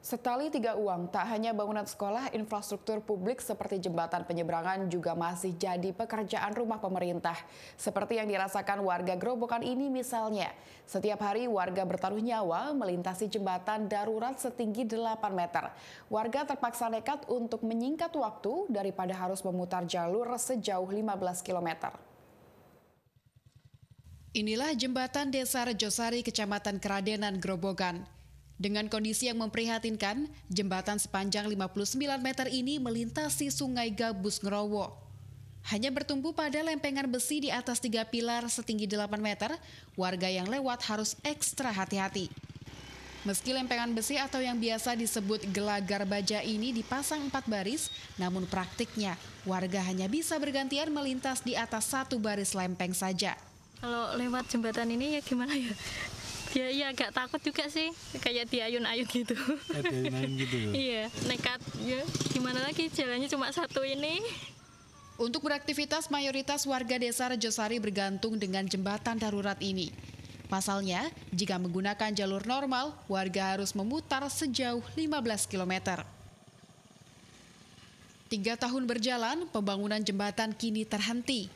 Setali tiga uang, tak hanya bangunan sekolah, infrastruktur publik seperti jembatan penyeberangan juga masih jadi pekerjaan rumah pemerintah. Seperti yang dirasakan warga gerobokan ini misalnya. Setiap hari warga bertaruh nyawa melintasi jembatan darurat setinggi 8 meter. Warga terpaksa nekat untuk menyingkat waktu daripada harus memutar jalur sejauh 15 kilometer. Inilah jembatan Desa Rejosari, Kecamatan Keradenan, Grobogan. Dengan kondisi yang memprihatinkan, jembatan sepanjang 59 meter ini melintasi Sungai Gabus Ngerowo. Hanya bertumpu pada lempengan besi di atas tiga pilar setinggi 8 meter, warga yang lewat harus ekstra hati-hati. Meski lempengan besi atau yang biasa disebut gelagar baja ini dipasang empat baris, namun praktiknya warga hanya bisa bergantian melintas di atas satu baris lempeng saja. Kalau lewat jembatan ini ya gimana ya? ya ya agak takut juga sih kayak diayun-ayun gitu diayun-ayun gitu ya? iya nekat ya gimana lagi jalannya cuma satu ini untuk beraktivitas, mayoritas warga desa Rejosari bergantung dengan jembatan darurat ini. Pasalnya, jika menggunakan jalur normal, warga harus memutar sejauh 15 km. Tiga tahun berjalan, pembangunan jembatan kini terhenti.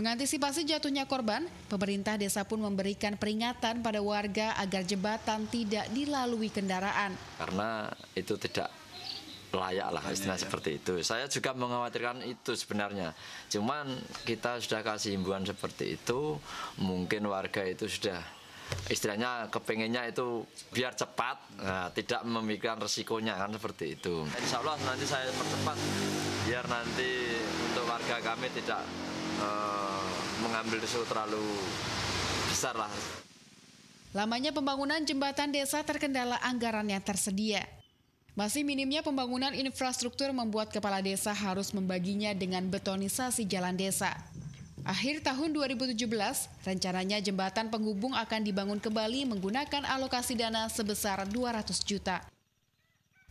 Mengantisipasi jatuhnya korban, pemerintah desa pun memberikan peringatan pada warga agar jembatan tidak dilalui kendaraan. Karena itu tidak layak lah iya, istilah iya. seperti itu. Saya juga mengkhawatirkan itu sebenarnya. Cuman kita sudah kasih himbauan seperti itu, mungkin warga itu sudah istilahnya kepengennya itu biar cepat, nah, tidak memikirkan resikonya kan seperti itu. Insya Allah nanti saya percepat biar nanti untuk warga kami tidak Eh, mengambil risiko terlalu besar lah. Lamanya pembangunan jembatan desa terkendala anggaran yang tersedia. Masih minimnya pembangunan infrastruktur membuat kepala desa harus membaginya dengan betonisasi jalan desa. Akhir tahun 2017, rencananya jembatan penghubung akan dibangun kembali menggunakan alokasi dana sebesar 200 juta.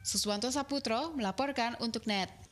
Suswanto Saputro melaporkan untuk NET.